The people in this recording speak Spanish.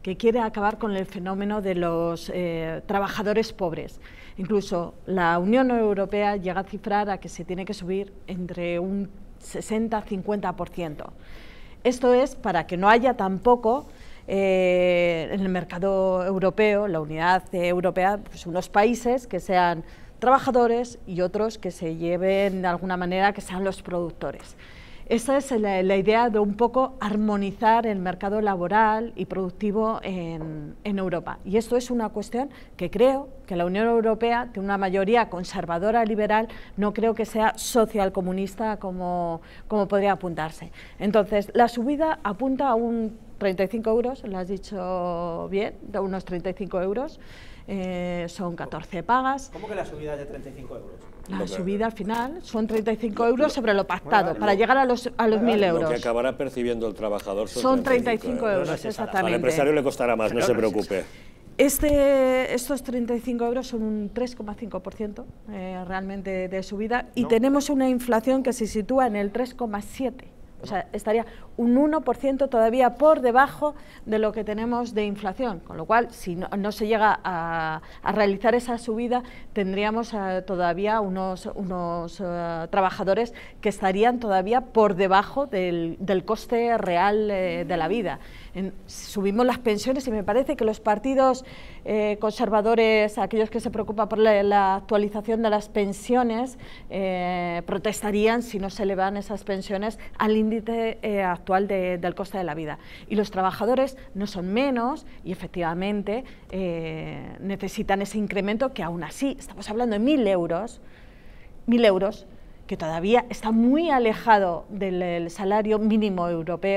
que quiere acabar con el fenómeno de los eh, trabajadores pobres. Incluso la Unión Europea llega a cifrar a que se tiene que subir entre un 60-50%. Esto es para que no haya tampoco eh, en el mercado europeo, la unidad europea, pues unos países que sean trabajadores y otros que se lleven de alguna manera que sean los productores. Esa es la, idea de un poco armonizar el mercado laboral y productivo en, Europa. Y esto es una cuestión que creo que la Unión Europea de una mayoría conservadora liberal, no creo que sea social comunista como, como podría apuntarse. Entonces, la subida apunta a un 35 euros, lo has dicho bien, de unos 35 euros. Eh, son 14 pagas. ¿Cómo que la subida es de 35 euros? La subida al final son 35 euros sobre lo pactado, para llegar a los, a los 1.000 euros. Lo que acabará percibiendo el trabajador son, son 35, euros, exactamente. Al empresario le costará más, no se preocupe. Este, estos 35 euros son un 3,5% eh, realmente de subida y tenemos una inflación que se sitúa en el 3,7%. O sea, estaría un 1% todavía por debajo de lo que tenemos de inflación, con lo cual, si no, se llega a, realizar esa subida, tendríamos eh, todavía unos, unos eh, trabajadores que estarían todavía por debajo del, coste real eh, de la vida. subimos las pensiones y me parece que los partidos conservadores, aquellos que se preocupan por la, actualización de las pensiones, protestarían si no se elevan esas pensiones al eh, actual del coste de la vida. Y los trabajadores no son menos y efectivamente eh, necesitan ese incremento que aún así, estamos hablando de mil euros, mil euros, que todavía está muy alejado del salario mínimo europeo.